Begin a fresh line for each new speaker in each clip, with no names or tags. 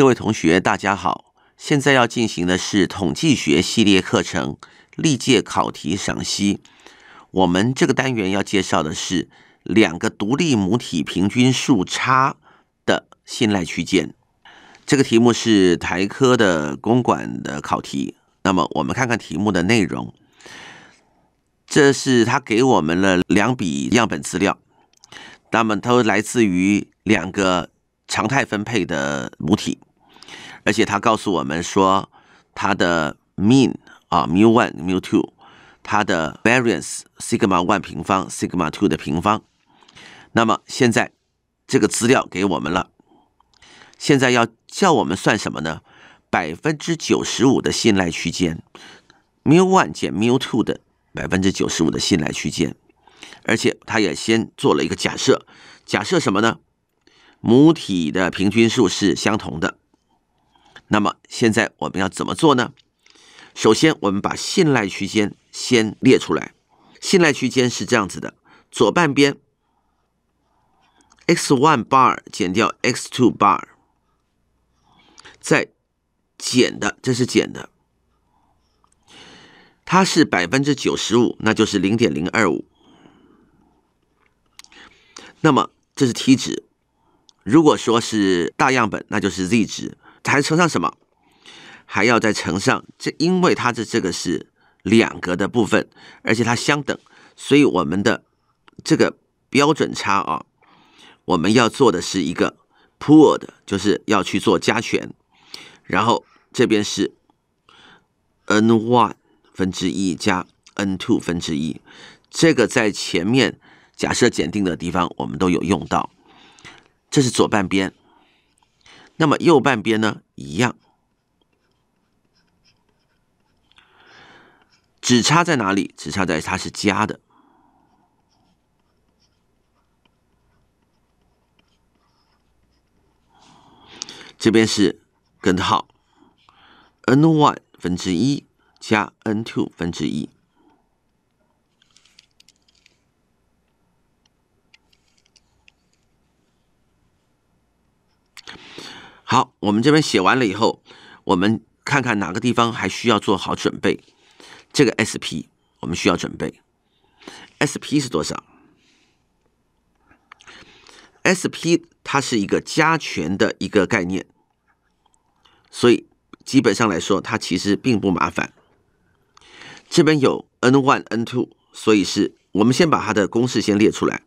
各位同学，大家好！现在要进行的是统计学系列课程历届考题赏析。我们这个单元要介绍的是两个独立母体平均数差的信赖区间。这个题目是台科的公馆的考题。那么我们看看题目的内容。这是他给我们了两笔样本资料，那么都来自于两个常态分配的母体。而且他告诉我们说，它的 mean 啊，mu one，mu two，它的 variance sigma one 平方，sigma two 的平方。那么现在这个资料给我们了，现在要叫我们算什么呢？百分之九十五的信赖区间，mu one 减 mu two 的百分之九十五的信赖区间。而且他也先做了一个假设，假设什么呢？母体的平均数是相同的。那么现在我们要怎么做呢？首先，我们把信赖区间先列出来。信赖区间是这样子的：左半边 x one bar 减掉 x two bar，再减的，这是减的，它是百分之九十五，那就是零点零二五。那么这是 t 值，如果说是大样本，那就是 z 值。还乘上什么？还要再乘上这，因为它的这个是两格的部分，而且它相等，所以我们的这个标准差啊，我们要做的是一个 p o o l 的，就是要去做加权。然后这边是 n one 分之一加 n two 分之一，这个在前面假设检定的地方我们都有用到。这是左半边。那么右半边呢，一样，只差在哪里？只差在它是加的，这边是根号 n one 分之一加 n two 分之一。好，我们这边写完了以后，我们看看哪个地方还需要做好准备。这个 SP 我们需要准备，SP 是多少？SP 它是一个加权的一个概念，所以基本上来说，它其实并不麻烦。这边有 n one、n two，所以是我们先把它的公式先列出来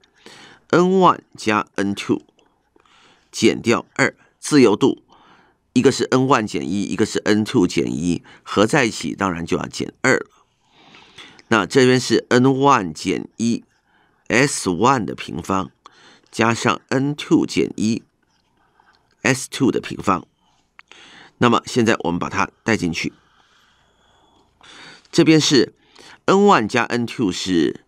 ：n one 加 n two 减掉二。自由度，一个是 n one 减一，一个是 n two 减一，合在一起当然就要减二了。那这边是 n one 减一 s one 的平方加上 n two 减一 s two 的平方。那么现在我们把它带进去，这边是 n one 加 n two 是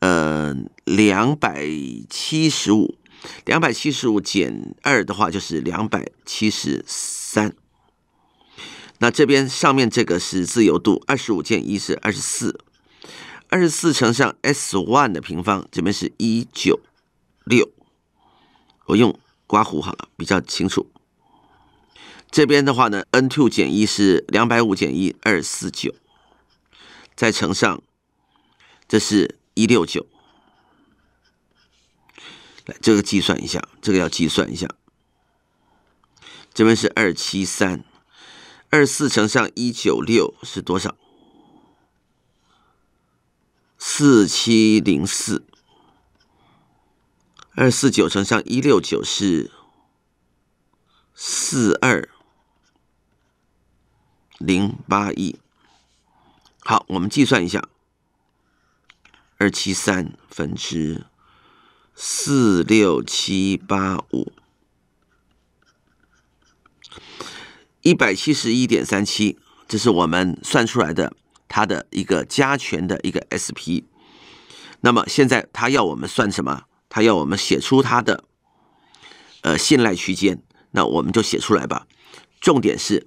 呃两百七十五。两百七十五减二的话就是两百七十三。那这边上面这个是自由度，二十五减一是二十四，二十四乘上 s one 的平方，这边是一九六。我用刮胡好了，比较清楚。这边的话呢，n two 减一是两百五减一二四九，再乘上，这是一六九。来，这个计算一下，这个要计算一下。这边是二七三，二四乘上一九六是多少？四七零四。二四九乘上一六九是四二零八一。好，我们计算一下，二七三分之。四六七八五，一百七十一点三七，这是我们算出来的它的一个加权的一个 SP。那么现在它要我们算什么？它要我们写出它的呃信赖区间。那我们就写出来吧。重点是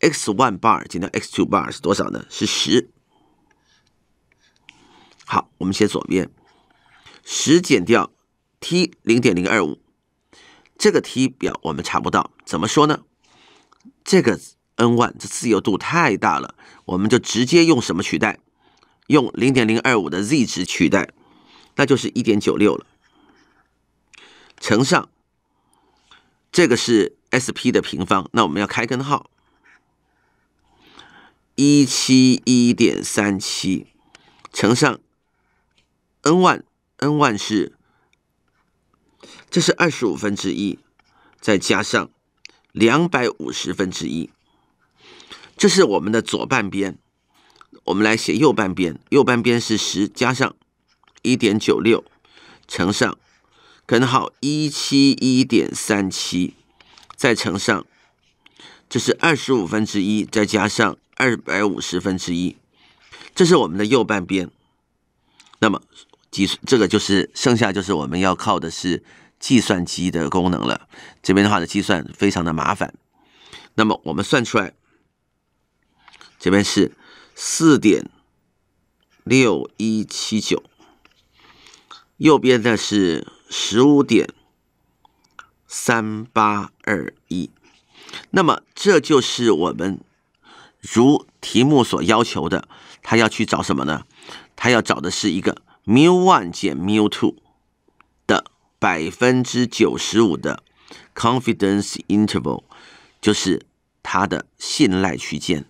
x one bar 减掉 x two bar 是多少呢？是十。好，我们写左边十减掉。t 0.025，这个 t 表我们查不到，怎么说呢？这个 n one 这自由度太大了，我们就直接用什么取代？用0.025的 z 值取代，那就是1.96了。乘上这个是 sp 的平方，那我们要开根号，1.71.37乘上 n o n one 是。这是二十五分之一，再加上两百五十分之一，这是我们的左半边。我们来写右半边，右半边是十加上一点九六乘上根号一七一点三七，再乘上这是二十五分之一，再加上二百五十分之一，这是我们的右半边。那么。计这个就是剩下就是我们要靠的是计算机的功能了。这边的话的计算非常的麻烦。那么我们算出来，这边是四点六一七九，右边的是十五点三八二一。那么这就是我们如题目所要求的，他要去找什么呢？他要找的是一个。mu one 减 two 的百分之九十五的 confidence interval 就是它的信赖区间。